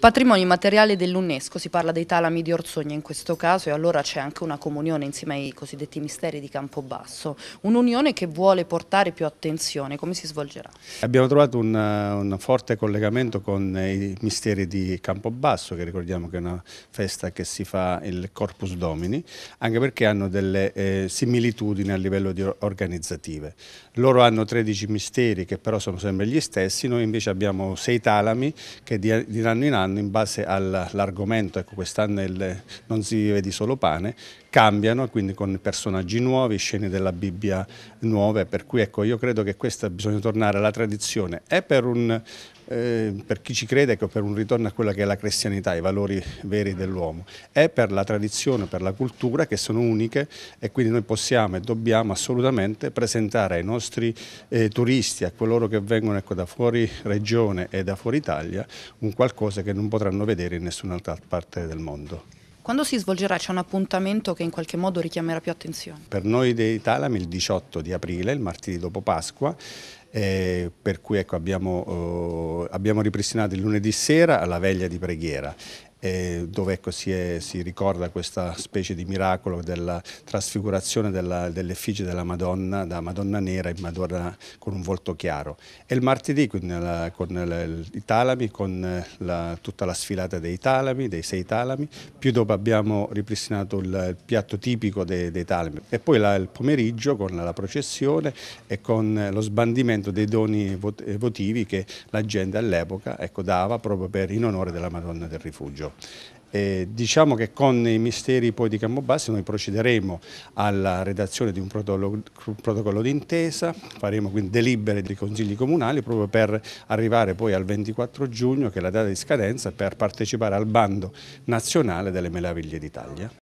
Patrimonio immateriale dell'UNESCO, si parla dei talami di Orsogna in questo caso e allora c'è anche una comunione insieme ai cosiddetti misteri di Campobasso, un'unione che vuole portare più attenzione, come si svolgerà? Abbiamo trovato un, un, forte collegamento con i misteri di Campobasso, che ricordiamo che è una festa che si fa il Corpus Domini, anche perché hanno delle eh, similitudini a livello organizzative. Loro hanno 13 misteri che però sono sempre gli stessi, noi invece abbiamo 6 talami che di, di anno in anno anno in base all'argomento, ecco quest'anno non si vive di solo pane, cambiano quindi con personaggi nuovi, scene della Bibbia nuove, per cui ecco io credo che questa bisogna tornare alla tradizione è per un, eh, per chi ci crede, ecco, per un ritorno a quella che è la cristianità, i valori veri dell'uomo, è per la tradizione, per la cultura che sono uniche e quindi noi possiamo e dobbiamo assolutamente presentare ai nostri eh, turisti, a coloro che vengono ecco, da fuori regione e da fuori Italia, un qualcosa che non potranno vedere in nessun'altra parte del mondo. Quando si svolgerà? C'è un appuntamento che in qualche modo richiamerà più attenzione? Per noi dei Talami il 18 di aprile, il martedì dopo Pasqua, eh, per cui ecco, abbiamo, eh, abbiamo, ripristinato il lunedì sera la veglia di preghiera eh, dove ecco, si, è, si, ricorda questa specie di miracolo della trasfigurazione dell'effigie dell della Madonna, da Madonna nera in Madonna con un volto chiaro. E il martedì con, la, con la, i talami, con la, tutta la sfilata dei talami, dei sei talami, più dopo abbiamo ripristinato il, piatto tipico dei, dei talami e poi il pomeriggio con la processione e con lo sbandimento riconoscimento dei doni votivi che la gente all'epoca ecco, dava proprio per, in onore della Madonna del Rifugio. Eh, diciamo che con i misteri poi di Campobasso noi procederemo alla redazione di un protocollo, protocollo d'intesa, faremo quindi delibere dei consigli comunali proprio per arrivare poi al 24 giugno che è la data di scadenza per partecipare al bando nazionale delle meraviglie d'Italia.